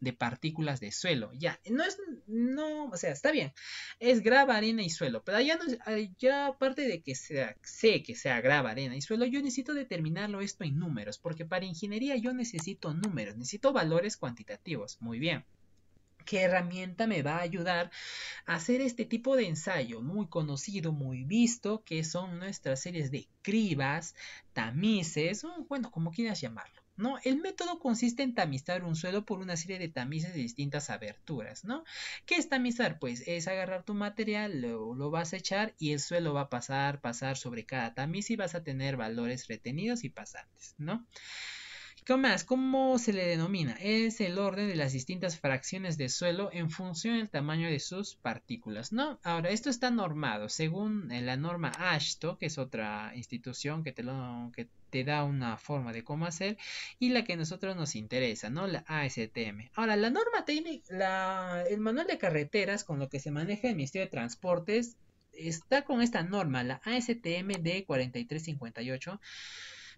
de partículas de suelo. Ya, no es, no, o sea, está bien. Es grava, arena y suelo. Pero ya, no, ya aparte de que sea, sé que sea grava, arena y suelo, yo necesito determinarlo esto en números. Porque para ingeniería yo necesito números, necesito valores cuantitativos. Muy bien qué herramienta me va a ayudar a hacer este tipo de ensayo muy conocido, muy visto, que son nuestras series de cribas, tamices, bueno, como quieras llamarlo. ¿no? El método consiste en tamizar un suelo por una serie de tamices de distintas aberturas, ¿no? ¿Qué es tamizar? Pues es agarrar tu material, lo, lo, vas a echar y el suelo va a pasar, pasar sobre cada tamiz y vas a tener valores retenidos y pasantes, ¿no? ¿Qué más? ¿Cómo se le denomina? Es el orden de las distintas fracciones de suelo en función del tamaño de sus partículas, ¿no? Ahora, esto está normado según eh, la norma ASHTO, que es otra institución que te, lo, que te da una forma de cómo hacer y la que a nosotros nos interesa, ¿no? La ASTM. Ahora, la norma técnica, el manual de carreteras con lo que se maneja el Ministerio de Transportes está con esta norma, la ASTM de 4358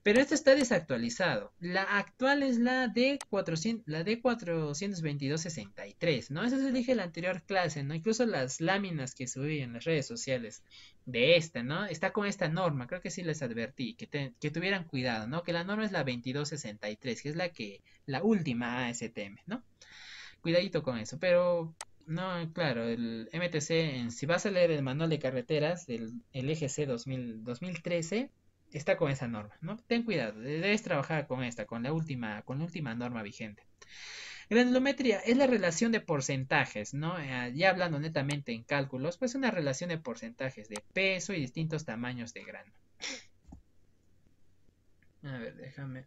pero esto está desactualizado. La actual es la d 400, la 422.63, ¿no? Eso se dije en la anterior clase, ¿no? Incluso las láminas que subí en las redes sociales de esta, ¿no? Está con esta norma, creo que sí les advertí, que, tuvieran cuidado, ¿no? Que la norma es la 2263, que es la que, la última ASTM, ¿no? Cuidadito con eso, pero no, claro, el MTC, si vas a leer el manual de carreteras del EGC 2013, está con esa norma, ¿no? Ten cuidado, debes trabajar con esta, con la última, con última norma vigente. Granulometría es la relación de porcentajes, ¿no? Eh, ya hablando netamente en cálculos, pues una relación de porcentajes de peso y distintos tamaños de grano. A ver, déjame.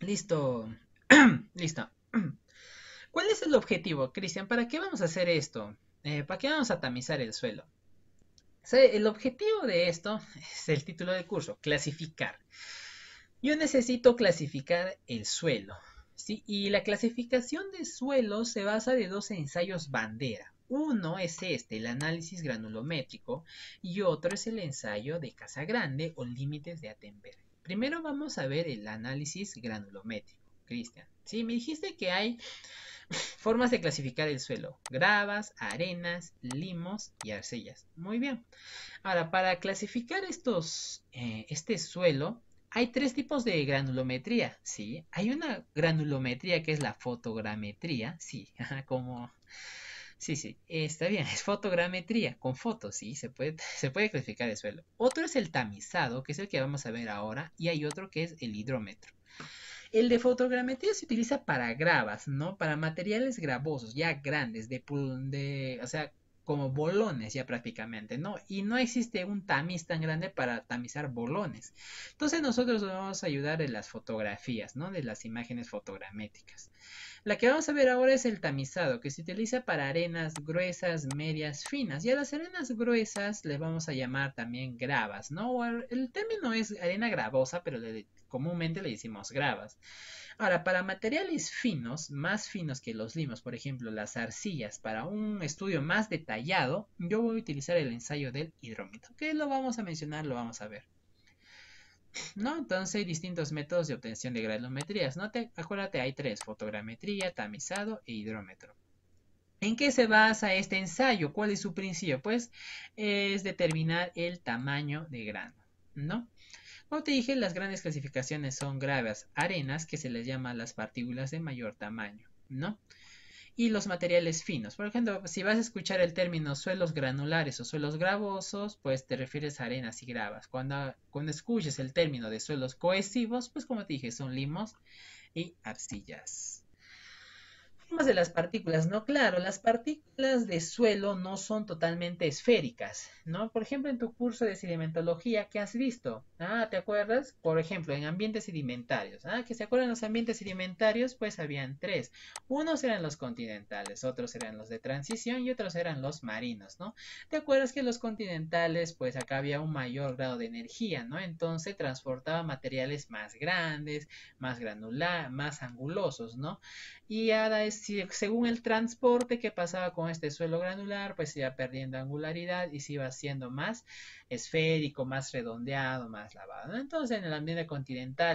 Listo. Listo. ¿Cuál es el objetivo, Cristian? ¿Para qué vamos a hacer esto? Eh, ¿Para qué vamos a tamizar el suelo? El objetivo de esto es el título del curso, clasificar. Yo necesito clasificar el suelo. ¿sí? Y la clasificación de suelo se basa de dos ensayos bandera. Uno es este, el análisis granulométrico, y otro es el ensayo de casa grande o límites de Attenberg. Primero vamos a ver el análisis granulométrico, Cristian. Sí, me dijiste que hay Formas de clasificar el suelo. Gravas, arenas, limos y arcillas. Muy bien. Ahora, para clasificar estos, eh, este suelo, hay tres tipos de granulometría, ¿sí? Hay una granulometría que es la fotogrametría, sí, como... Sí, sí, está bien, es fotogrametría, con fotos, sí, se puede, se puede clasificar el suelo. Otro es el tamizado, que es el que vamos a ver ahora, y hay otro que es el hidrómetro. El de fotogrametría se utiliza para gravas, ¿no? Para materiales gravosos, ya grandes, de, de o sea, como bolones ya prácticamente, ¿no? Y no existe un tamiz tan grande para tamizar bolones. Entonces nosotros nos vamos a ayudar en las fotografías, ¿no? De las imágenes fotogramétricas. La que vamos a ver ahora es el tamizado, que se utiliza para arenas gruesas, medias, finas. Y a las arenas gruesas le vamos a llamar también gravas, ¿no? El término es arena gravosa, pero comúnmente le decimos gravas. Ahora, para materiales finos, más finos que los limos, por ejemplo, las arcillas, para un estudio más detallado, yo voy a utilizar el ensayo del hidrómetro, que lo vamos a mencionar, lo vamos a ver. ¿No? Entonces hay distintos métodos de obtención de granometrías, ¿no? Te, acuérdate, hay tres, fotogrametría, tamizado e hidrómetro. ¿En qué se basa este ensayo? ¿Cuál es su principio? Pues es determinar el tamaño de grano, ¿no? Como te dije, las grandes clasificaciones son graves, arenas, que se les llama las partículas de mayor tamaño, ¿no? y los materiales finos. Por ejemplo, si vas a escuchar el término suelos granulares o suelos gravosos, pues te refieres a arenas y gravas. Cuando, escuches el término de suelos cohesivos, pues como te dije, son limos y arcillas de las partículas, ¿no? Claro, las partículas de suelo no son totalmente esféricas, ¿no? Por ejemplo, en tu curso de sedimentología, ¿qué has visto? Ah, ¿te acuerdas? Por ejemplo, en ambientes sedimentarios. Ah, que se acuerdan los ambientes sedimentarios, pues habían tres. Unos eran los continentales, otros eran los de transición y otros eran los marinos, ¿no? ¿Te acuerdas que los continentales, pues acá había un mayor grado de energía, ¿no? Entonces transportaba materiales más grandes, más granular, más angulosos, ¿no? Y ahora es si, según el transporte que pasaba con este suelo granular, pues se iba perdiendo angularidad y se iba haciendo más esférico, más redondeado, más lavado. Entonces, en el ambiente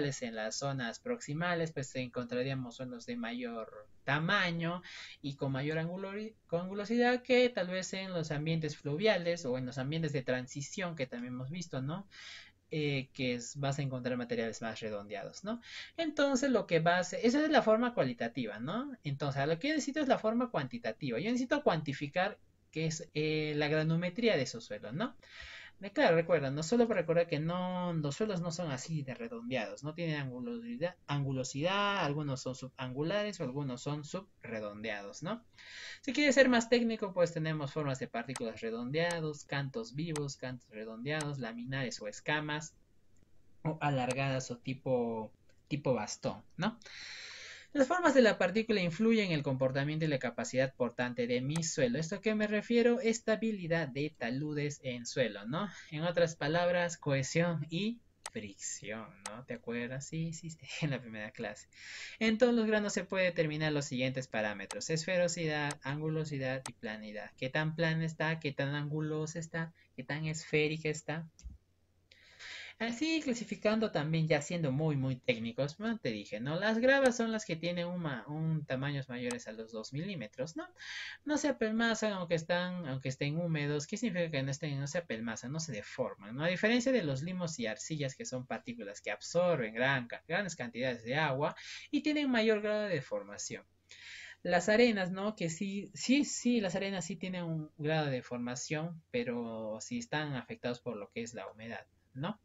es en las zonas proximales, pues encontraríamos suelos de mayor tamaño y con mayor angulosidad que tal vez en los ambientes fluviales o en los ambientes de transición que también hemos visto, ¿no? Eh, que vas a encontrar materiales más redondeados, ¿no? Entonces lo que vas, esa es la forma cualitativa, ¿no? Entonces lo que yo necesito es la forma cuantitativa, yo necesito cuantificar qué es eh, la granometría de esos suelos, ¿no? Claro, recuerda, no solo para recordar que no, los suelos no son así de redondeados, no tienen angulosidad, angulosidad algunos son subangulares o algunos son subredondeados, ¿no? Si quieres ser más técnico, pues tenemos formas de partículas redondeados, cantos vivos, cantos redondeados, laminares o escamas, o alargadas o tipo, tipo bastón, ¿no? Las formas de la partícula influyen en el comportamiento y la capacidad portante de mi suelo. ¿Esto a qué me refiero? Estabilidad de taludes en suelo, ¿no? En otras palabras, cohesión y fricción, ¿no? ¿Te acuerdas? Sí, sí, en la primera clase. En todos los granos se puede determinar los siguientes parámetros. Esferosidad, angulosidad y planidad. ¿Qué tan plana está? ¿Qué tan angulosa está? ¿Qué tan esférica está? Así clasificando también, ya siendo muy, muy técnicos, ¿no? te dije, ¿no? Las gravas son las que tienen un, tamaños mayores a los 2 milímetros, ¿no? No se apelmazan aunque, están, aunque estén húmedos, ¿qué significa que no, estén, no se apelmazan, no se deforman, ¿no? A diferencia de los limos y arcillas, que son partículas que absorben grandes cantidades de agua y tienen mayor grado de deformación las arenas, ¿no? Que sí, sí, sí, las arenas sí tienen un grado de deformación, pero sí están afectados por lo que es la humedad, ¿no?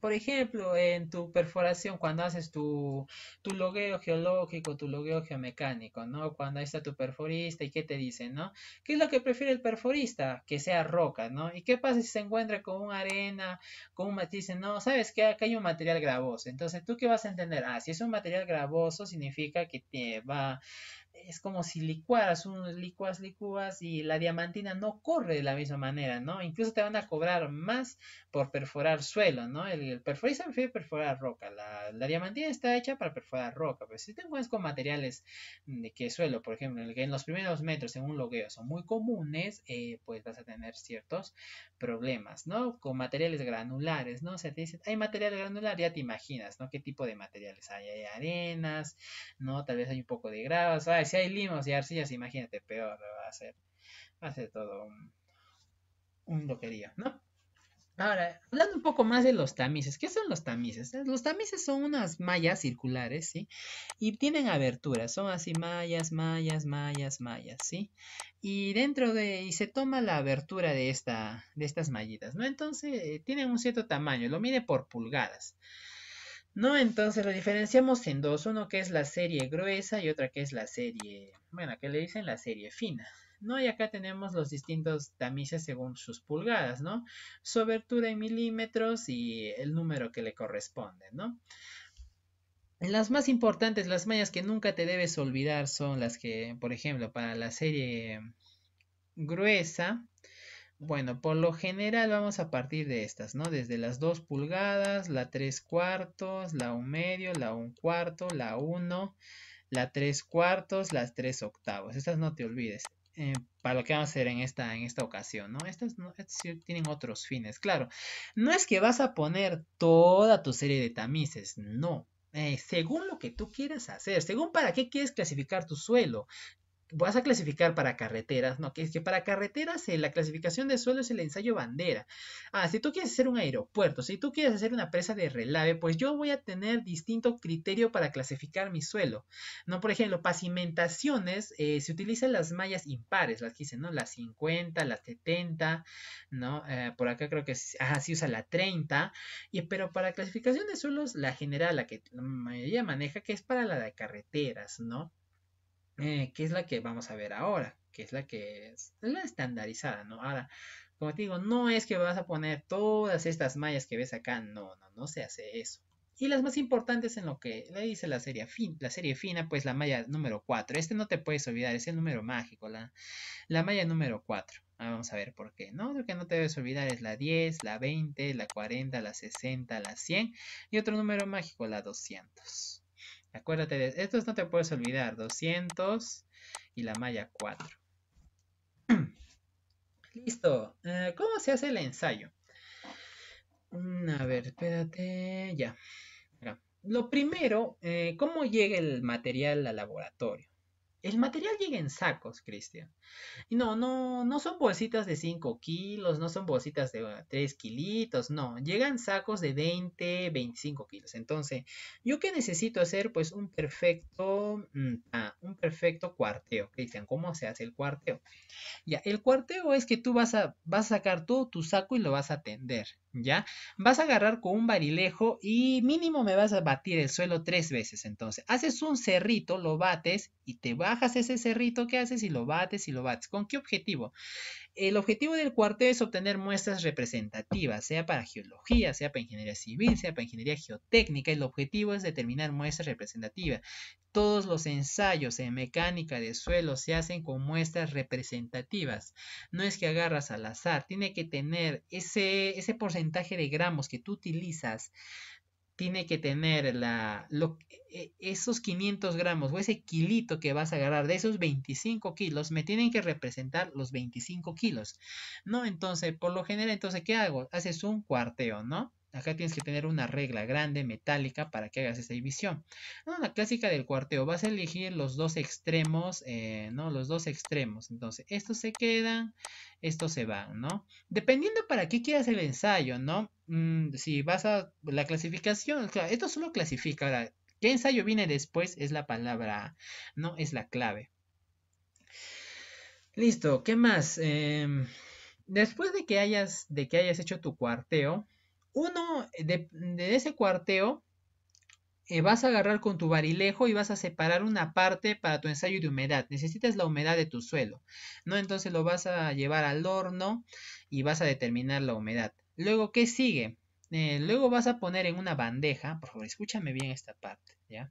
Por ejemplo, en tu perforación, cuando haces tu, tu logueo geológico, tu logueo geomecánico, ¿no? Cuando ahí está tu perforista y qué te dice? ¿no? ¿Qué es lo que prefiere el perforista? Que sea roca, ¿no? ¿Y qué pasa si se encuentra con una arena, con un matiz? no, sabes que acá hay un material gravoso. Entonces, ¿tú qué vas a entender? Ah, si es un material gravoso, significa que te va, es como si licuaras, unos licuas, licuas y la diamantina no corre de la misma manera, ¿no? Incluso te van a cobrar más por perforar suelo, ¿no? El, el perforar perforar roca, la, diamantina está hecha para perforar roca, pero pues, si te encuentras con materiales de que suelo, por ejemplo, que en los primeros metros en un logueo son muy comunes, eh, pues vas a tener ciertos problemas, ¿no? Con materiales granulares, ¿no? O sea, te dicen, hay material granular, ya te imaginas, ¿no? ¿Qué tipo de materiales hay? Hay arenas, ¿no? Tal vez hay un poco de gravas, ¿sabes? si hay limos y arcillas, imagínate, peor va a ser. todo un, un loquerío, ¿no? Ahora, hablando un poco más de los tamices, ¿qué son los tamices? Eh, los tamices son unas mallas circulares, ¿sí? Y tienen aberturas, son así mallas, mallas, mallas, mallas, ¿sí? Y dentro de, y se toma la abertura de, esta, de estas mallitas, ¿no? Entonces, eh, tienen un cierto tamaño, lo mide por pulgadas. ¿No? Entonces lo diferenciamos en dos, uno que es la serie gruesa y otra que es la serie, bueno, que le dicen la serie fina, ¿no? Y acá tenemos los distintos tamices según sus pulgadas, ¿no? Su abertura en milímetros y el número que le corresponde, ¿no? Las más importantes, las mallas que nunca te debes olvidar son las que, por ejemplo, para la serie gruesa, bueno, por lo general vamos a partir de estas, ¿no? Desde las 2 pulgadas, la 3 cuartos, la 1 medio, la 1 cuarto, la 1, la 3 cuartos, las 3 octavos. Estas no te olvides. Eh, para lo que vamos a hacer en esta, en esta ocasión, ¿no? Estas, no, tienen otros fines, claro. No es que vas a poner toda tu serie de tamices, no. Eh, según lo que tú quieras hacer, según para qué quieres clasificar tu suelo vas a clasificar para carreteras, ¿no? Que es que para carreteras eh, la clasificación de suelo es el ensayo bandera. Ah, si tú quieres hacer un aeropuerto, si tú quieres hacer una presa de relave, pues yo voy a tener distinto criterio para clasificar mi suelo, ¿no? Por ejemplo, pacimentaciones, eh, se utilizan las mallas impares, las que dicen, ¿no? Las 50, las 70, ¿no? Eh, por acá creo que sí usa la 30, y, pero para clasificación de suelos, la general, la que la mayoría maneja, que es para la de carreteras, ¿no? Eh, que es la que vamos a ver ahora, que es la que es la estandarizada, ¿no? Ahora, como te digo, no es que vas a poner todas estas mallas que ves acá, no, no, no se hace eso. Y las más importantes en lo que le dice la serie, fina, pues la malla número 4. Este no te puedes olvidar, es el número mágico, la, malla número 4. Ah, vamos a ver por qué, ¿no? Lo que no te debes olvidar es la 10, la 20, la 40, la 60, la 100 y otro número mágico, la 200. Acuérdate de esto, no te puedes olvidar. 200 y la malla 4. Listo. Eh, ¿Cómo se hace el ensayo? Mm, a ver, espérate. Ya. Lo primero, eh, ¿cómo llega el material al laboratorio? El material llega en sacos, Cristian. no, no, no son bolsitas de 5 kilos, no son bolsitas de 3 ah, kilitos, no. Llegan sacos de 20, 25 kilos. Entonces, ¿yo qué necesito hacer? Pues un perfecto, mm, ah, un perfecto cuarteo, Cristian. ¿Cómo se hace el cuarteo? Ya, el cuarteo es que tú vas a, a sacar todo tu saco y lo vas a tender, ¿ya? Vas a agarrar con un barilejo y mínimo me vas a batir el suelo tres veces. Entonces, haces un cerrito, lo bates y te va bajas ese cerrito ¿qué haces y lo bates y lo bates. ¿Con qué objetivo? El objetivo del cuartel es obtener muestras representativas, sea para geología, sea para ingeniería civil, sea para ingeniería geotécnica. El objetivo es determinar muestras representativas. Todos los ensayos en mecánica de suelo se hacen con muestras representativas. No es que agarras al azar, tiene que tener ese, ese porcentaje de gramos que tú utilizas tiene que tener la, e, esos 500 gramos o ese kilito que vas a agarrar de esos 25 kilos, me tienen que representar los 25 kilos, ¿no? Entonces, por lo general, entonces, ¿qué hago? Haces un cuarteo, ¿no? Acá tienes que tener una regla grande, metálica, para que hagas esa división. la clásica del cuarteo. Vas a elegir los dos extremos, eh, ¿no? Los dos extremos. Entonces, estos se quedan, estos se van, ¿no? Dependiendo para qué quieras el ensayo, ¿no? Mm, si vas a la clasificación, esto solo clasifica. Ahora, ¿qué ensayo viene después? Es la palabra, ¿no? Es la clave. Listo, ¿qué más? Em, después de que, hayas, de que hayas hecho tu cuarteo, uno eh, de, ese cuarteo eh, vas a agarrar con tu barilejo y vas a separar una parte para tu ensayo de humedad. Necesitas la humedad de tu suelo, ¿no? Entonces lo vas a llevar al horno y vas a determinar la humedad. Luego, ¿qué sigue? Eh, luego vas a poner en una bandeja, por favor, escúchame bien esta parte, ¿ya?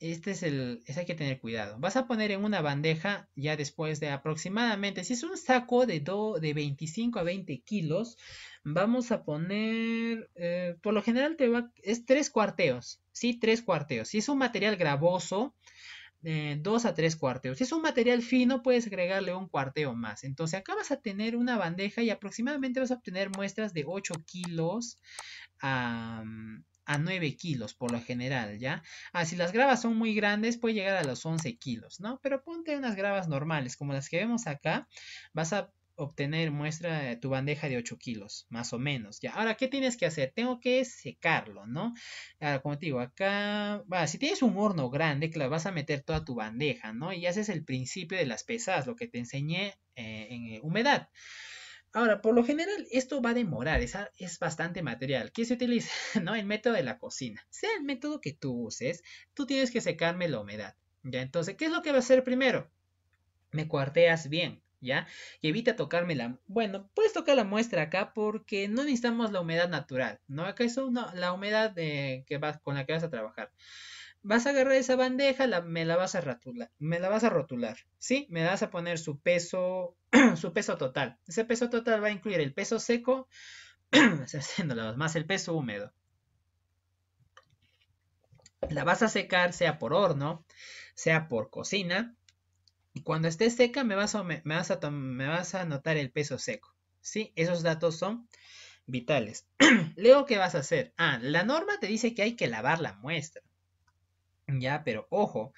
este es el, es hay que tener cuidado. Vas a poner en una bandeja ya después de aproximadamente, si es un saco de, de 25 a 20 kilos, vamos a poner, eh, por lo general te va, es tres cuarteos, ¿sí? Tres cuarteos. Si es un material gravoso, eh, dos a tres cuarteos. Si es un material fino, puedes agregarle un cuarteo más. Entonces acá vas a tener una bandeja y aproximadamente vas a obtener muestras de 8 kilos. a a 9 kilos por lo general, ¿ya? Ah, si las gravas son muy grandes, puede llegar a los 11 kilos, ¿no? Pero ponte unas gravas normales, como las que vemos acá, vas a obtener muestra tu bandeja de 8 kilos, más o menos. Ya. Ahora, ¿qué tienes que hacer? Tengo que secarlo, ¿no? Ahora, como te digo, acá, si tienes un horno grande, claro, vas a meter toda tu bandeja, ¿no? Y es el principio de las pesadas, lo que te enseñé eh, en eh, humedad. Ahora, por lo general, esto va a demorar, es, bastante material. ¿Qué se utiliza? ¿No? El método de la cocina. Sea el método que tú uses, tú tienes que secarme la humedad. ¿Ya? Entonces, ¿qué es lo que va a hacer primero? Me cuarteas bien, ¿ya? Y evita tocarme la... Bueno, puedes tocar la muestra acá porque no necesitamos la humedad natural, ¿no? Acá es una, la humedad que vas, con la que vas a trabajar vas a agarrar esa bandeja, me la vas a rotular, me la vas a rotular, ¿sí? Me vas a poner su peso, su peso total. Ese peso total va a incluir el peso seco, más el peso húmedo. La vas a secar, sea por horno, sea por cocina. Y cuando esté seca, me vas a, me, vas a, el peso seco, ¿sí? Esos datos son vitales. Leo, ¿qué vas a hacer? Ah, la norma te dice que hay que lavar la muestra. Ya, pero ojo.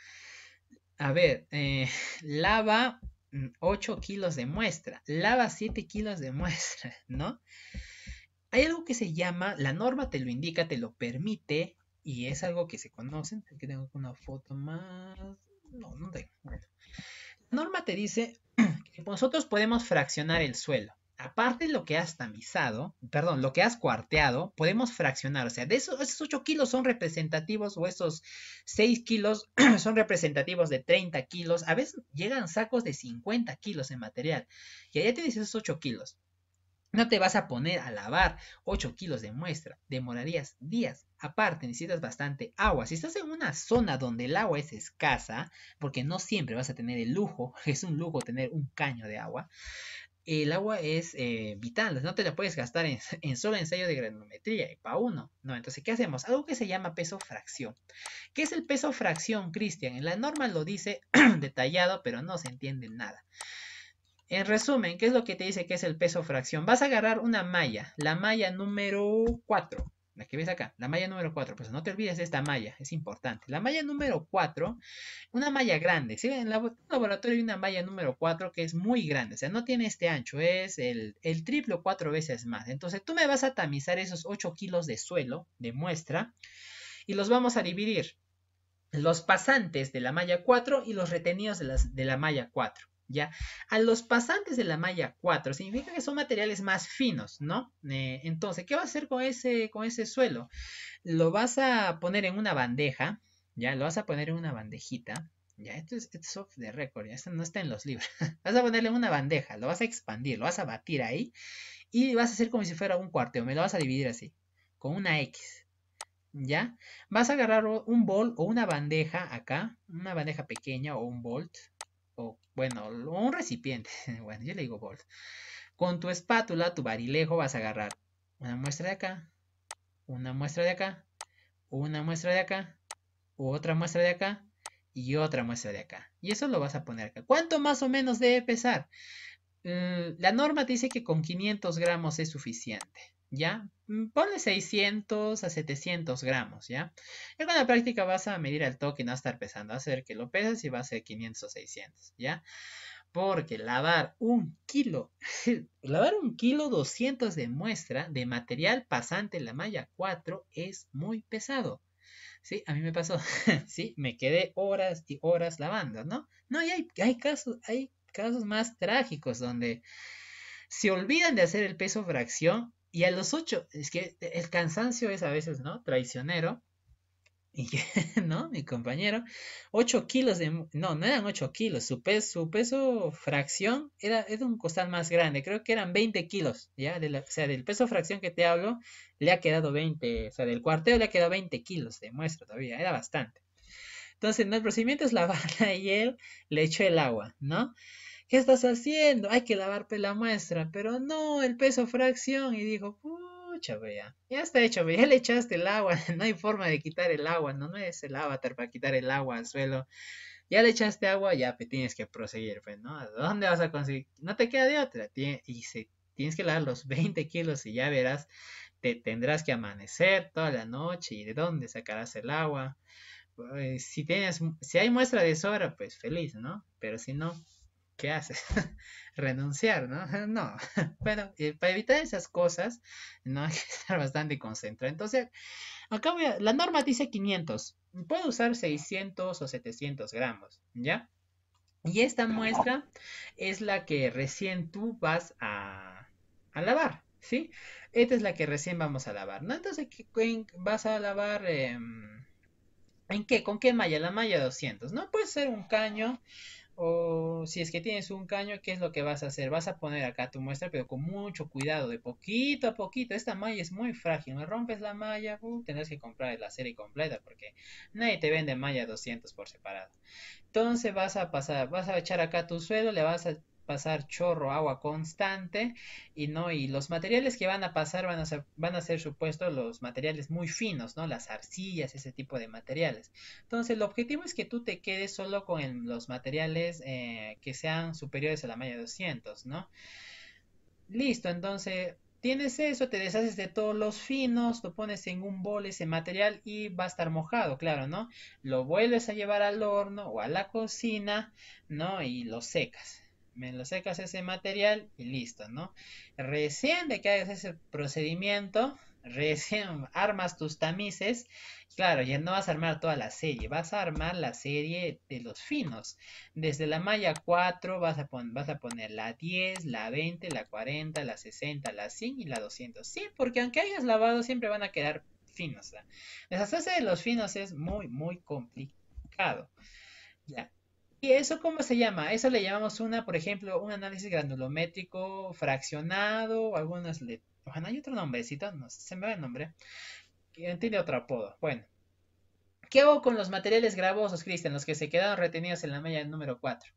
A ver, eh, lava 8 mm, kilos de muestra, lava 7 kilos de muestra, ¿no? Hay algo que se llama, la norma te lo indica, te lo permite, y es algo que se conocen. Aquí tengo una foto más. No, no tengo. La norma te dice que nosotros podemos fraccionar el suelo aparte de lo que has tamizado, perdón, lo que has cuarteado, podemos fraccionar. O sea, de esos, esos 8 kilos son representativos o esos 6 kilos son representativos de 30 kilos. A veces llegan sacos de 50 kilos en material. Y allá tienes esos 8 kilos. No te vas a poner a lavar 8 kilos de muestra, demorarías días. Aparte, necesitas bastante agua. Si estás en una zona donde el agua es escasa, porque no siempre vas a tener el lujo, es un lujo tener un caño de agua, el agua es eh, vital, no te la puedes gastar en, solo ensayo de granometría, para uno. No, entonces, ¿qué hacemos? Algo que se llama peso fracción. ¿Qué es el peso fracción, Cristian? En la norma lo dice detallado, pero no se entiende nada. En resumen, ¿qué es lo que te dice que es el peso fracción? Vas a agarrar una malla, la malla número 4 la que ves acá, la malla número 4, pues no te olvides de esta malla, es importante. La malla número 4, una malla grande, ¿sí? en el laboratorio hay una malla número 4 que es muy grande, o sea, no tiene este ancho, es el, el triple o cuatro veces más. Entonces tú me vas a tamizar esos 8 kilos de suelo, de muestra, y los vamos a dividir. Los pasantes de la malla 4 y los retenidos de, las, de la malla 4. ¿ya? A los pasantes de la malla 4, significa que son materiales más finos, ¿no? Eh, entonces, ¿qué vas a hacer con ese, con ese suelo? Lo vas a poner en una bandeja, ¿ya? Lo vas a poner en una bandejita, ¿ya? Esto es, off the record, ya esto no está en los libros. vas a ponerle en una bandeja, lo vas a expandir, lo vas a batir ahí y vas a hacer como si fuera un cuarteo, me lo vas a dividir así, con una X. ¿Ya? Vas a agarrar un bol o una bandeja acá, una bandeja pequeña o un bolt, o bueno, un recipiente, bueno, yo le digo Con tu espátula, tu barilejo vas a agarrar una muestra de acá, una muestra de acá, una muestra de acá, otra muestra de acá y otra muestra de acá. Y eso lo vas a poner acá. ¿Cuánto más o menos debe pesar? Eh, la norma dice que con 500 gramos es suficiente. ¿ya? Mm, ponle 600 a 700 gramos, ¿ya? y con la práctica vas a medir al toque y no estar pesando. Va a ser que lo pesas y va a ser 500 o 600, ¿ya? Porque lavar un kilo, lavar un kilo 200 de muestra de material pasante en la malla 4 es muy pesado. Sí, a mí me pasó, sí, me quedé horas y horas lavando, ¿no? No, y hay, hay casos, hay casos más trágicos donde se olvidan de hacer el peso fracción y a los ocho, es que el cansancio es a veces, ¿no? Traicionero. ¿no? Mi compañero, Ocho kilos de... No, no eran ocho kilos, su peso, su peso fracción era, un costal más grande, creo que eran 20 kilos, ¿ya? o sea, del peso fracción que te hablo, le ha quedado 20, o sea, del cuarteo le ha quedado 20 kilos de muestra todavía, era bastante. Entonces, el procedimiento es lavarla y él le echó el agua, ¿no? ¿qué estás haciendo? Hay que lavarte la muestra, pero no, el peso fracción. Y dijo, pucha, ya está hecho, ya le echaste el agua, no hay forma de quitar el agua, no, es el avatar para quitar el agua al suelo. Ya le echaste agua, ya pues, tienes que proseguir, pues, ¿no? ¿Dónde vas a conseguir? No te queda de otra. y se, tienes que lavar los 20 kilos y ya verás, te tendrás que amanecer toda la noche y de dónde sacarás el agua. Pues, si tienes, si hay muestra de sobra, pues feliz, ¿no? Pero si no, ¿qué haces? Renunciar, ¿no? No. Bueno, eh, para evitar esas cosas, no hay que estar bastante concentrado. Entonces, acá voy a, la norma dice 500. Puedo usar 600 o 700 gramos, ¿ya? Y esta muestra es la que recién tú vas a, lavar, ¿sí? Esta es la que recién vamos a lavar, ¿no? Entonces, ¿qué, vas a lavar... Em, ¿En qué? ¿Con qué malla? La malla 200, ¿no? Puede ser un caño, o si es que tienes un caño, ¿qué es lo que vas a hacer? Vas a poner acá tu muestra, pero con mucho cuidado, de poquito a poquito. Esta malla es muy frágil, me rompes la malla, uh, tendrás que comprar la serie completa porque nadie te vende malla 200 por separado. Entonces vas a pasar, vas a echar acá tu suelo, le vas a pasar chorro, agua constante y no y los materiales que van a pasar van a ser, van a ser supuesto los materiales muy finos, ¿no? Las arcillas, ese tipo de materiales. Entonces, el objetivo es que tú te quedes solo con los materiales eh, que sean superiores a la malla 200, ¿no? Listo, entonces tienes eso, te deshaces de todos los finos, lo pones en un bol ese material y va a estar mojado, claro, ¿no? Lo vuelves a llevar al horno o a la cocina, ¿no? Y lo secas me lo secas ese material y listo, ¿no? Recién de que hagas ese procedimiento, recién armas tus tamices, claro, ya no vas a armar toda la serie, vas a armar la serie de los finos. Desde la malla 4 vas a, vas a poner la 10, la 20, la 40, la 60, la 100 y la 200. Sí, porque aunque hayas lavado siempre van a quedar finos. Entonces Deshacerse de los finos es muy, muy complicado. Ya. ¿Y eso cómo se llama? Eso le llamamos una, por ejemplo, un análisis granulométrico fraccionado, algunas le... Ojalá hay otro nombrecito, no se me va el nombre. Tiene otro apodo. Bueno. ¿Qué hago con los materiales gravosos, Cristian, los que se quedaron retenidos en la malla número 4?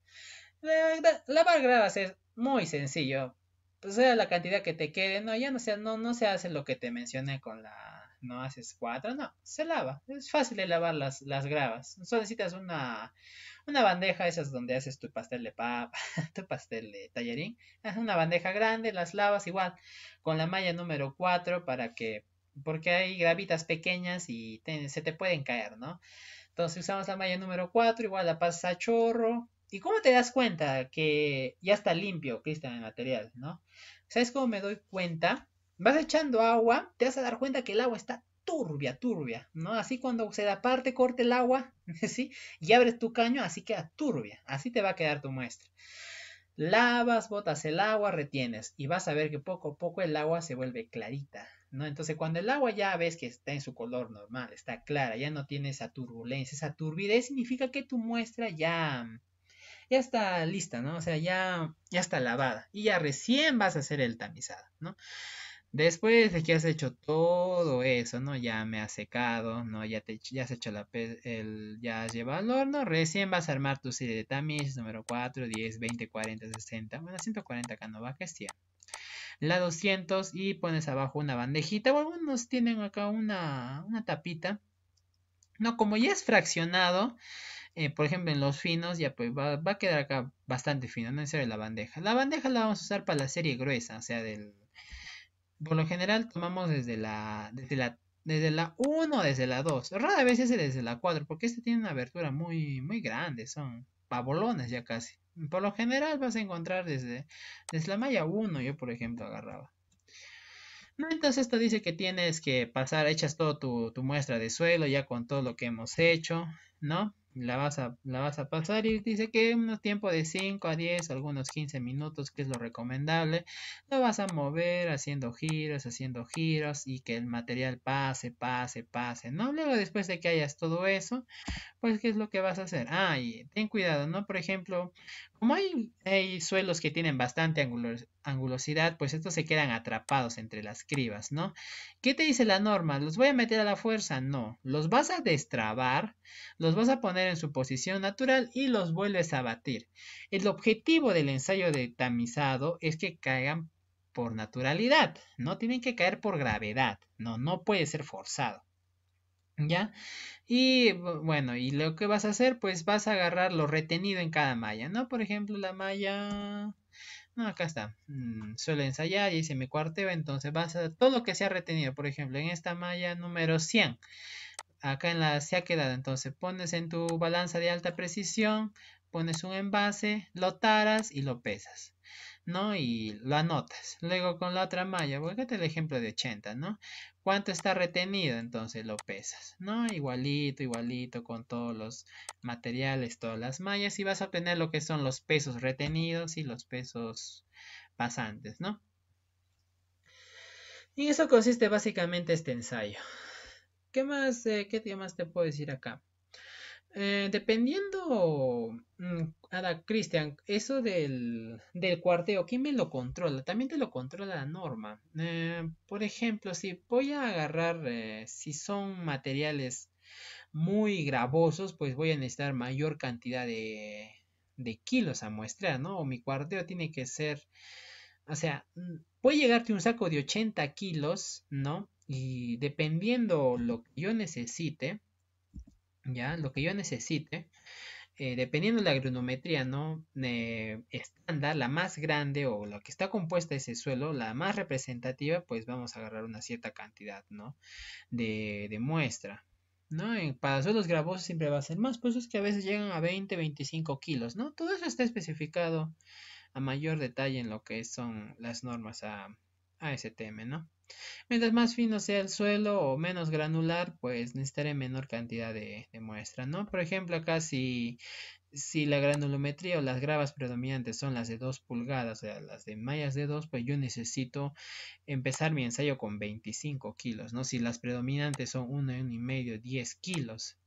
Eh, lavar gravas es muy sencillo. Pues sea la cantidad que te quede, no, ya no, sea, no, no se hace lo que te mencioné con la no haces cuatro, no, se lava. Es fácil de lavar las, las gravas. Solo necesitas una, una bandeja, esas donde haces tu pastel de papa, tu pastel de tallerín... Es una bandeja grande, las lavas igual con la malla número cuatro para que, porque hay gravitas pequeñas y se te pueden caer, ¿no? Entonces usamos la malla número cuatro... igual la pasas a chorro. ¿Y cómo te das cuenta que ya está limpio, Cristian, el material, no? ¿Sabes cómo me doy cuenta? vas echando agua, te vas a dar cuenta que el agua está turbia, turbia, ¿no? Así cuando se da parte, corte el agua, ¿sí? Y abres tu caño, así queda turbia, así te va a quedar tu muestra. Lavas, botas el agua, retienes y vas a ver que poco a poco el agua se vuelve clarita, ¿no? Entonces cuando el agua ya ves que está en su color normal, está clara, ya no tiene esa turbulencia, esa turbidez, significa que tu muestra ya, ya está lista, ¿no? O sea, ya, ya está lavada y ya recién vas a hacer el tamizado, ¿no? Después de que has hecho todo eso, ¿no? Ya me ha secado, ¿no? Ya, te, ya has hecho la el, ya has llevado al horno, recién vas a armar tu serie de tamis número 4, 10, 20, 40, 60, bueno, 140 acá no va que es La 200 y pones abajo una bandejita algunos tienen acá una, tapita. No, como ya es fraccionado, eh, por ejemplo, en los finos, ya pues va, va a quedar acá bastante fino, no en serio la bandeja. La bandeja la vamos a usar para la serie gruesa, o sea, del por lo general tomamos desde la desde la desde la 1 desde la 2. Rara vez es desde la 4 porque este tiene una abertura muy muy grande, son pavolones ya casi. Por lo general vas a encontrar desde, desde la malla 1, yo por ejemplo agarraba. No, entonces esto dice que tienes que pasar, echas todo tu, tu muestra de suelo ya con todo lo que hemos hecho, ¿no? la vas a, la vas a pasar y dice que un tiempo de 5 a 10, algunos 15 minutos, que es lo recomendable, lo vas a mover haciendo giros, haciendo giros y que el material pase, pase, pase, ¿no? Luego después de que hayas todo eso, pues ¿qué es lo que vas a hacer? Ah, ten cuidado, ¿no? Por ejemplo, como hay, suelos que tienen bastante angulosidad, pues estos se quedan atrapados entre las cribas, ¿no? ¿Qué te dice la norma? ¿Los voy a meter a la fuerza? No, los vas a destrabar, los vas a poner en su posición natural y los vuelves a batir. El objetivo del ensayo de tamizado es que caigan por naturalidad, no tienen que caer por gravedad, no, no puede ser forzado. ¿Ya? Y bueno, y lo que vas a hacer, pues vas a agarrar lo retenido en cada malla, ¿no? Por ejemplo, la malla... No, acá está. suele mm, suelo ensayar, y hice mi cuarteo, entonces vas a... Todo lo que se ha retenido, por ejemplo, en esta malla número 100 acá en la se ha quedado. Entonces pones en tu balanza de alta precisión, pones un envase, lo taras y lo pesas, ¿no? Y lo anotas. Luego con la otra malla, fíjate este el ejemplo de 80, ¿no? ¿Cuánto está retenido? Entonces lo pesas, ¿no? Igualito, igualito con todos los materiales, todas las mallas y vas a obtener lo que son los pesos retenidos y los pesos pasantes, ¿no? Y eso consiste básicamente este ensayo. ¿Qué más, eh, qué más te puedo decir acá? Eh, dependiendo, mm, Ada Cristian, eso del, cuarteo, ¿quién me lo controla? También te lo controla la norma. Eh, por ejemplo, si voy a agarrar, si son materiales muy gravosos, pues voy a necesitar mayor cantidad de, de kilos a muestra, ¿no? O mi cuarteo tiene que ser, o sea, mm, puede llegarte un saco de 80 kilos, ¿no? y dependiendo lo que yo necesite, ya, lo que yo necesite, eh, dependiendo de la agronometría no eh, estándar, la más grande o lo que está compuesta ese suelo, la más representativa, pues vamos a agarrar una cierta cantidad, ¿no? De, muestra, ¿no? para suelos gravosos siempre va a ser más, pues es que a veces llegan a 20, 25 kilos, ¿no? Todo eso está especificado a mayor detalle en lo que son las normas a, ¿no? Mientras más fino sea el suelo o menos granular, pues necesitaré menor cantidad de, muestra, ¿no? Por ejemplo, acá si, si, la granulometría o las gravas predominantes son las de 2 pulgadas, o sea, las de mallas de 2, pues yo necesito empezar mi ensayo con 25 kilos, ¿no? Si las predominantes son 1, medio, 10 kilos.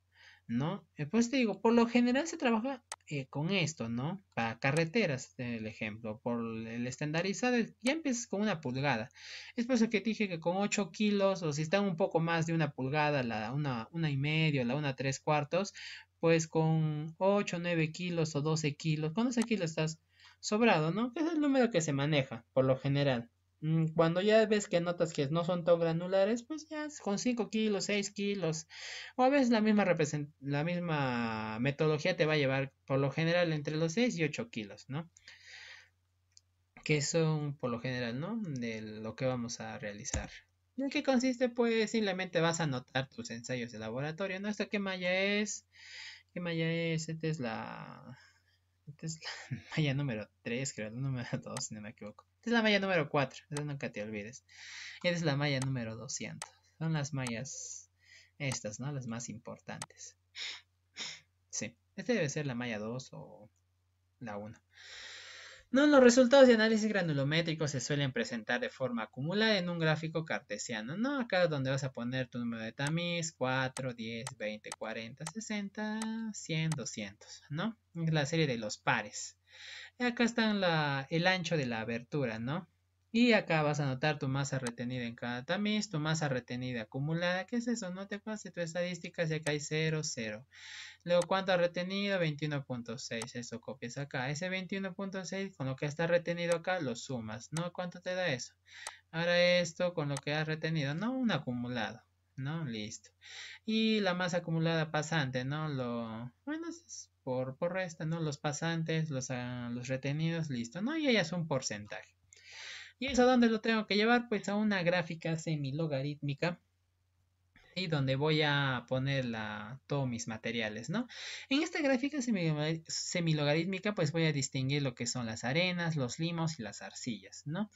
¿no? Eh, pues te digo, por lo general se trabaja eh, con esto, ¿no? Para carreteras, el ejemplo, por el estandarizado, ya empiezas con una pulgada. Es por eso que te dije que con 8 kilos, o si están un poco más de una pulgada, la una, una y medio, la una tres cuartos, pues con 8, 9 kilos o 12 kilos, con 12 kilos estás sobrado, ¿no? Que es el número que se maneja, por lo general. Mm, cuando ya ves que notas que no son tan granulares, pues ya con 5 kilos, 6 kilos, o a veces la misma, metodología te va a llevar por lo general entre los 6 y 8 kilos, ¿no? Que son por lo general, ¿no? De lo que vamos a realizar. ¿En qué consiste? Pues simplemente vas a anotar tus ensayos de laboratorio, ¿no? ¿Esto qué malla es? ¿Qué malla es? Esta es la... Esta es la malla número 3, creo, número 2, si no me equivoco. Esta es la malla número 4, eso nunca te olvides. Esta es la malla número 200. Son las mallas estas, ¿no? Las más importantes. Sí, esta debe ser la malla 2 o la 1. No, los resultados de análisis granulométrico se suelen presentar de forma acumulada en un gráfico cartesiano, ¿no? Acá donde vas a poner tu número de tamiz, 4, 10, 20, 40, 60, 100, 200, ¿no? Es la serie de los pares. Y acá está el ancho de la abertura, ¿no? Y acá vas a anotar tu masa retenida en cada tamiz, tu masa retenida acumulada. ¿Qué es eso? No te pases tu estadística si acá hay 0, 0. Luego, ¿cuánto ha retenido? 21.6. Eso copias acá. Ese 21.6 con lo que está retenido acá lo sumas, ¿no? ¿Cuánto te da eso? Ahora esto con lo que has retenido, no un acumulado. ¿no? Listo. Y la masa acumulada pasante, ¿no? Lo, bueno, es por, resta, ¿no? Los pasantes, los, ah, los retenidos, listo, ¿no? Y ahí es un porcentaje. ¿Y eso dónde lo tengo que llevar? Pues a una gráfica semilogarítmica y donde voy a poner todos mis materiales, ¿no? En esta gráfica semilogarítmica, pues voy a distinguir lo que son las arenas, los limos y las arcillas, ¿no?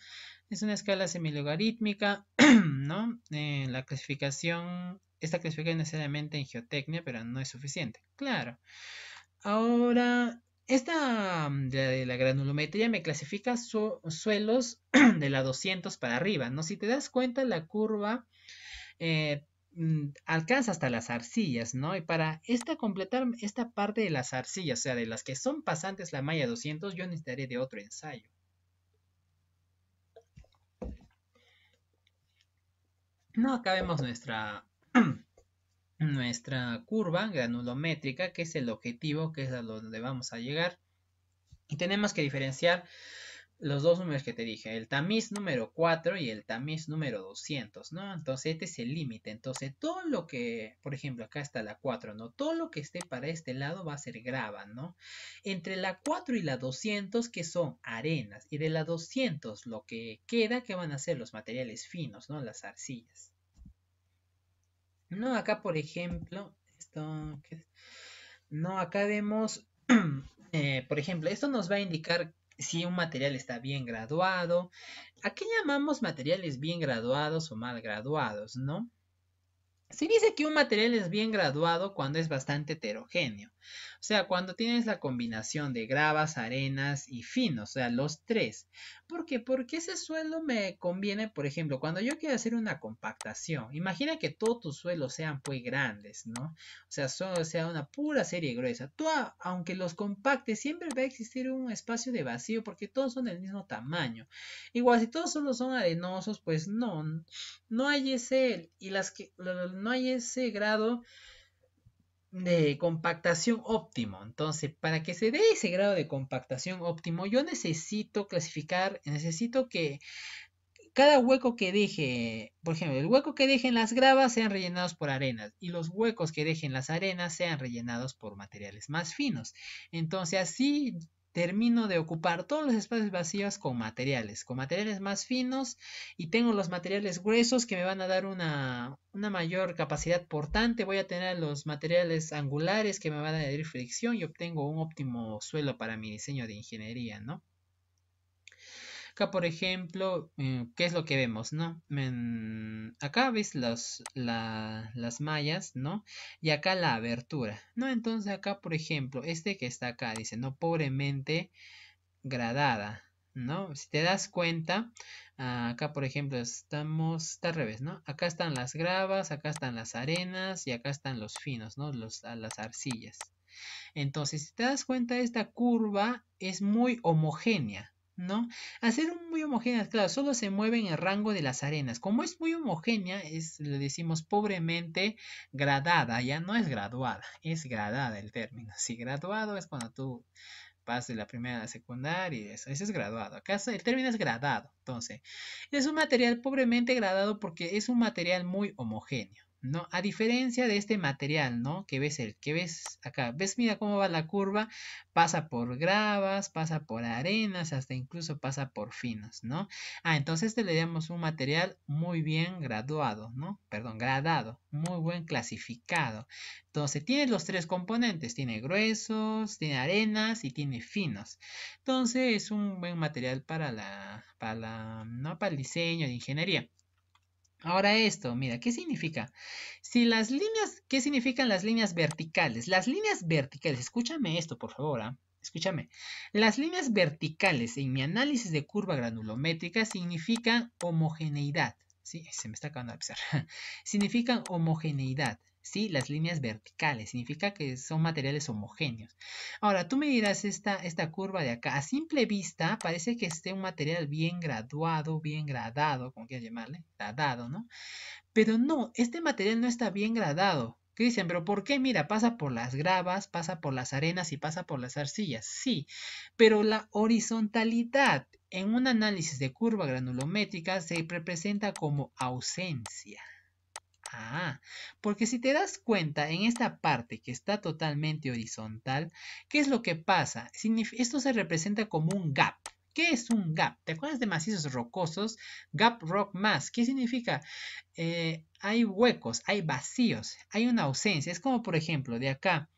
Es una escala semilogarítmica, ¿no? la clasificación, esta clasificación necesariamente en geotecnia, pero no es suficiente, claro. Ahora, esta mm, de la granulometría me clasifica suelos de la 200 para arriba, ¿no? Si te das cuenta, la curva eh, mm, alcanza hasta las arcillas, ¿no? Y para esta, completar esta parte de las arcillas, o sea, de las que son pasantes la malla 200, yo necesitaré de otro ensayo. No, acá vemos nuestra nuestra curva granulométrica, que es el objetivo, que es a donde vamos a llegar. Y tenemos que diferenciar los dos números que te dije, el tamiz número 4 y el tamiz número 200, ¿no? Entonces este es el límite, entonces todo lo que, por ejemplo, acá está la 4, ¿no? Todo lo que esté para este lado va a ser grava, ¿no? Entre la 4 y la 200 que son arenas y de la 200 lo que queda que van a ser los materiales finos, ¿no? Las arcillas. No, acá por ejemplo, esto, no, acá vemos, eh, por ejemplo, esto nos va a indicar si un material está bien graduado. ¿A qué llamamos materiales bien graduados o mal graduados, no? Se dice que un material es bien graduado cuando es bastante heterogéneo, o sea, cuando tienes la combinación de gravas, arenas y finos, o sea, los tres. ¿Por qué? Porque ese suelo me conviene, por ejemplo, cuando yo quiero hacer una compactación, imagina que todos tus suelos sean pues grandes, ¿no? O sea, solo sea una pura serie gruesa. Tú, aunque los compactes, siempre va a existir un espacio de vacío porque todos son del mismo tamaño. Igual, si todos solo son arenosos, pues no, no hay ese, y las que no hay ese grado de compactación óptimo. Entonces, para que se dé ese grado de compactación óptimo, yo necesito clasificar, necesito que cada hueco que deje, por ejemplo, el hueco que dejen las gravas sean rellenados por arenas y los huecos que dejen las arenas sean rellenados por materiales más finos. Entonces, así termino de ocupar todos los espacios vacíos con materiales, con materiales más finos y tengo los materiales gruesos que me van a dar una, mayor capacidad portante, voy a tener los materiales angulares que me van a dar fricción y obtengo un óptimo suelo para mi diseño de ingeniería, ¿no? Acá, por ejemplo, eh, ¿qué es lo que vemos, no? acá ves las mallas, ¿no? Y acá la abertura, ¿no? Entonces acá, por ejemplo, este que está acá dice, ¿no? Pobremente gradada, ¿no? Si te das cuenta, ah, acá por ejemplo estamos, está al revés, ¿no? Acá están las gravas, acá están las arenas y acá están los finos, ¿no? Los, las arcillas. Entonces, si te das cuenta, esta curva es muy homogénea, ¿no? hacer ser muy homogéneas, claro, solo se mueve en el rango de las arenas. Como es muy homogénea, es, le decimos pobremente gradada, ya no es graduada, es gradada el término. Si graduado es cuando tú pasas de la primera a la secundaria y eso, eso es graduado. Acá el término es gradado, entonces, es un material pobremente gradado porque es un material muy homogéneo. A diferencia de este material, ¿no? Que ves el, que ves acá, ves mira cómo va la curva, pasa por gravas, pasa por arenas, hasta incluso pasa por finos, ¿no? Ah, entonces este le damos un material muy bien graduado, ¿no? Perdón, gradado, muy buen clasificado. Entonces tiene los tres componentes, tiene gruesos, tiene arenas y tiene finos. Entonces es un buen material para la, para ¿no? Para el diseño de ingeniería. Ahora esto, mira, ¿qué significa? Si las líneas, ¿qué significan las líneas verticales? Las líneas verticales, escúchame esto, por favor, ¿ah? escúchame. Las líneas verticales en mi análisis de curva granulométrica significan homogeneidad. Sí, se me está acabando de pisar. significan homogeneidad. ¿sí? Las líneas verticales, significa que son materiales homogéneos. Ahora, tú me dirás esta, esta curva de acá, a simple vista parece que esté un material bien graduado, bien gradado, como quieras llamarle, gradado, ¿no? Pero no, este material no está bien gradado. ¿Qué dicen, pero ¿por qué? Mira, pasa por las gravas, pasa por las arenas y pasa por las arcillas. Sí, pero la horizontalidad en un análisis de curva granulométrica se representa como ausencia. Ah, porque si te das cuenta en esta parte que está totalmente horizontal, ¿qué es lo que pasa? Esto se representa como un gap. ¿Qué es un gap? ¿Te acuerdas de macizos rocosos? Gap rock más. ¿Qué significa? Eh, hay huecos, hay vacíos, hay una ausencia. Es como, por ejemplo, de acá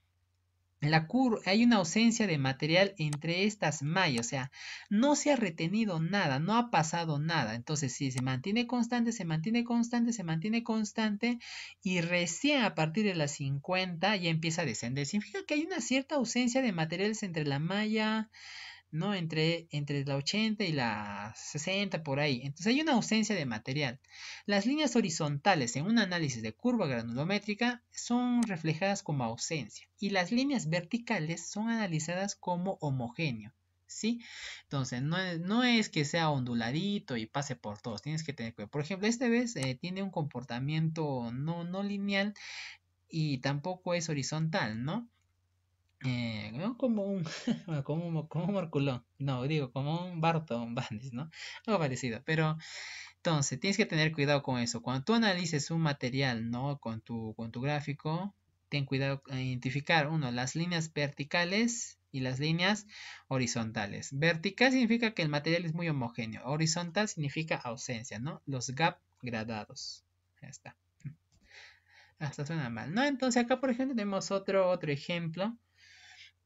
la hay una ausencia de material entre estas mallas, o sea, no se ha retenido nada, no ha pasado nada. Entonces, si se mantiene constante, se mantiene constante, se mantiene constante, y recién a partir de las 50 ya empieza a descender. Significa que hay una cierta ausencia de materiales entre la malla ¿no? Entre, entre la 80 y la 60 por ahí. Entonces hay una ausencia de material. Las líneas horizontales en un análisis de curva granulométrica son reflejadas como ausencia y las líneas verticales son analizadas como homogéneo. ¿Sí? Entonces, no es, que sea onduladito y pase por todos, tienes que tener cuidado. Por ejemplo, este vez eh, tiene un comportamiento no, no lineal y tampoco es horizontal, ¿no? Eh, no como un como, como no digo como un Barton un ¿no? Algo parecido, pero entonces tienes que tener cuidado con eso. Cuando tú analices un material, ¿no? Con tu, con tu gráfico, ten cuidado a identificar uno las líneas verticales y las líneas horizontales. Vertical significa que el material es muy homogéneo, horizontal significa ausencia, ¿no? Los gap gradados. Ya está. Hasta suena mal, ¿no? Entonces acá por ejemplo tenemos otro otro ejemplo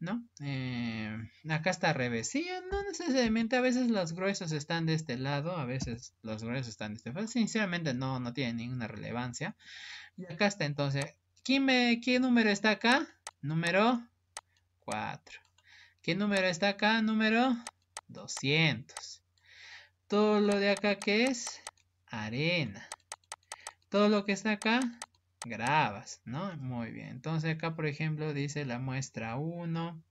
¿no? Eh, acá está al revés. no necesariamente, a veces los gruesos están de este lado, a veces los gruesos están de este lado. Sinceramente no, no tiene ninguna relevancia. Y acá está entonces. me, ¿Qué número está acá? Número 4. ¿Qué número está acá? Número 200. Todo lo de acá que es arena. Todo lo que está acá grabas, ¿no? Muy bien. Entonces acá, por ejemplo, dice la muestra 1,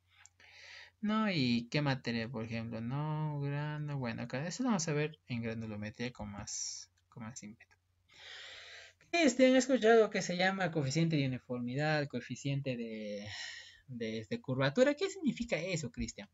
¿no? Y qué material, por ejemplo, no, grano, bueno, acá eso lo vamos a ver en granulometría con más, con más ímpetu. Este, han escuchado que se llama coeficiente de uniformidad, coeficiente de, de, curvatura. ¿Qué significa eso, Cristian?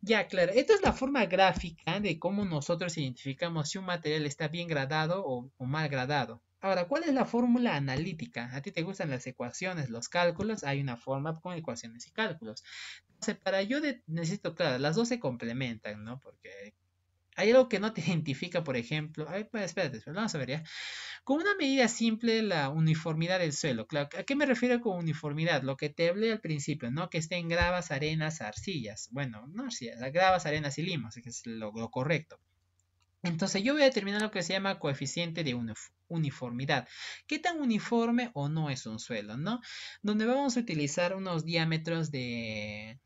Ya, claro, esta es la forma gráfica de cómo nosotros identificamos si un material está bien gradado o mal gradado. Ahora, ¿cuál es la fórmula analítica? A ti te gustan las ecuaciones, los cálculos, hay una forma con ecuaciones y cálculos. Entonces, para yo necesito, claro, las dos se complementan, ¿no? Porque hay algo que no te identifica, por ejemplo, Ay, pues, espérate, espérate, vamos a ver ya. Con una medida simple, la uniformidad del suelo. Claro, ¿a qué me refiero con uniformidad? Lo que te hablé al principio, ¿no? Que estén gravas, arenas, arcillas. Bueno, no arcillas, gravas, arenas y limos, es lo correcto. Entonces yo voy a determinar lo que se llama coeficiente de uniformidad. ¿Qué tan uniforme o no es un suelo? ¿no? Donde vamos a utilizar unos diámetros de,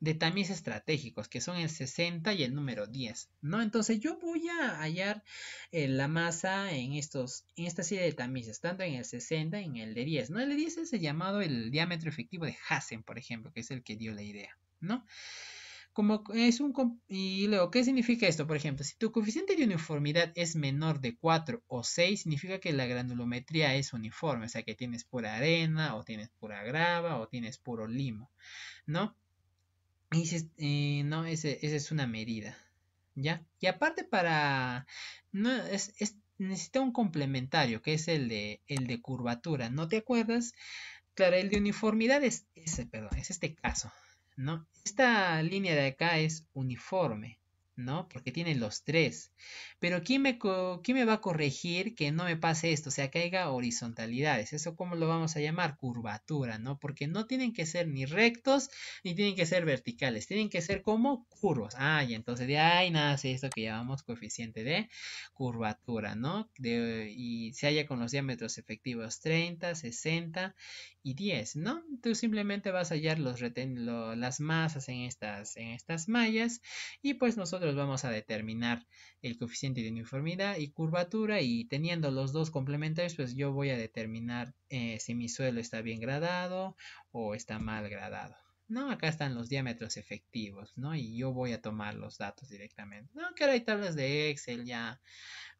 de tamiz estratégicos, que son el 60 y el número 10, ¿no? Entonces yo voy a hallar eh, la masa en, estos, en esta serie de tamices, tanto en el 60 y en el de 10, ¿no? El de 10 es el llamado el diámetro efectivo de Hassen, por ejemplo, que es el que dio la idea, ¿no? Como es un y luego, ¿qué significa esto? Por ejemplo, si tu coeficiente de uniformidad es menor de 4 o 6, significa que la granulometría es uniforme, o sea que tienes pura arena, o tienes pura grava, o tienes puro limo, ¿no? Y si, eh, no, esa es una medida. ¿Ya? Y aparte para. No, necesita un complementario, que es el de, el de curvatura. ¿No te acuerdas? Claro, el de uniformidad es ese, perdón, es este caso. ¿no? Esta línea de acá es uniforme. ¿no? Porque tienen los tres. Pero ¿quién me, me va a corregir que no me pase esto? O sea, que haya horizontalidades. ¿Eso cómo lo vamos a llamar? Curvatura, ¿no? Porque no tienen que ser ni rectos ni tienen que ser verticales. Tienen que ser como curvos. Ah, y entonces de ahí nace esto que llamamos coeficiente de curvatura, ¿no? y se halla con los diámetros efectivos 30, 60 y 10, ¿no? Tú simplemente vas a hallar los las masas en estas, en estas mallas y pues nosotros vamos a determinar el coeficiente de uniformidad y curvatura y teniendo los dos complementarios, pues yo voy a determinar eh, si mi suelo está bien gradado o está mal gradado. No, acá están los diámetros efectivos, ¿no? Y yo voy a tomar los datos directamente. No, que ahora hay tablas de Excel ya,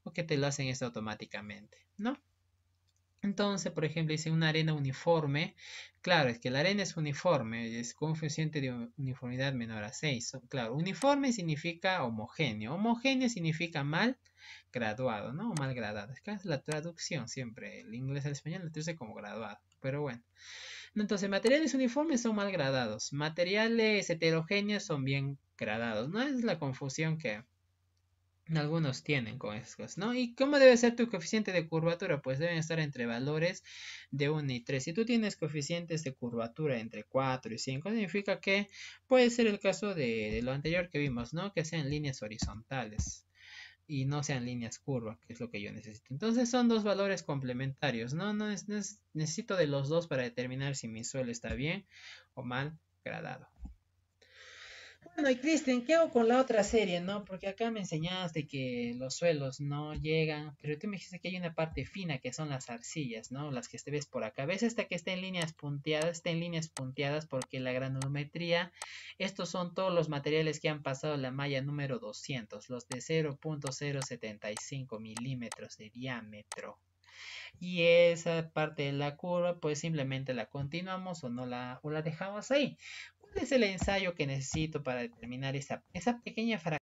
o que te lo hacen esto automáticamente, ¿no? Entonces, por ejemplo, dice una arena uniforme. Claro, es que la arena es uniforme, es coeficiente de uniformidad menor a 6. Claro, uniforme significa homogéneo. Homogéneo significa mal graduado, ¿no? mal gradado. Es que es la traducción siempre. El inglés al español lo traduce como graduado. Pero bueno. Entonces, materiales uniformes son mal gradados. Materiales heterogéneos son bien gradados. No es la confusión que algunos tienen con estos, ¿no? ¿Y cómo debe ser tu coeficiente de curvatura? Pues deben estar entre valores de 1 y 3. Si tú tienes coeficientes de curvatura entre 4 y 5, significa que puede ser el caso de, lo anterior que vimos, ¿no? Que sean líneas horizontales y no sean líneas curvas, que es lo que yo necesito. Entonces son dos valores complementarios, ¿no? no necesito de los dos para determinar si mi suelo está bien o mal gradado. Bueno, y Cristian, ¿qué hago con la otra serie, no? Porque acá me enseñaste que los suelos no llegan, pero tú me dijiste que hay una parte fina que son las arcillas, ¿no? Las que te ves por acá. ¿Ves esta que está en líneas punteadas? Está en líneas punteadas porque la granulometría, estos son todos los materiales que han pasado la malla número 200, los de 0.075 milímetros de diámetro. Y esa parte de la curva, pues simplemente la continuamos o no la, o la dejamos ahí es el ensayo que necesito para determinar esa, esa pequeña fracción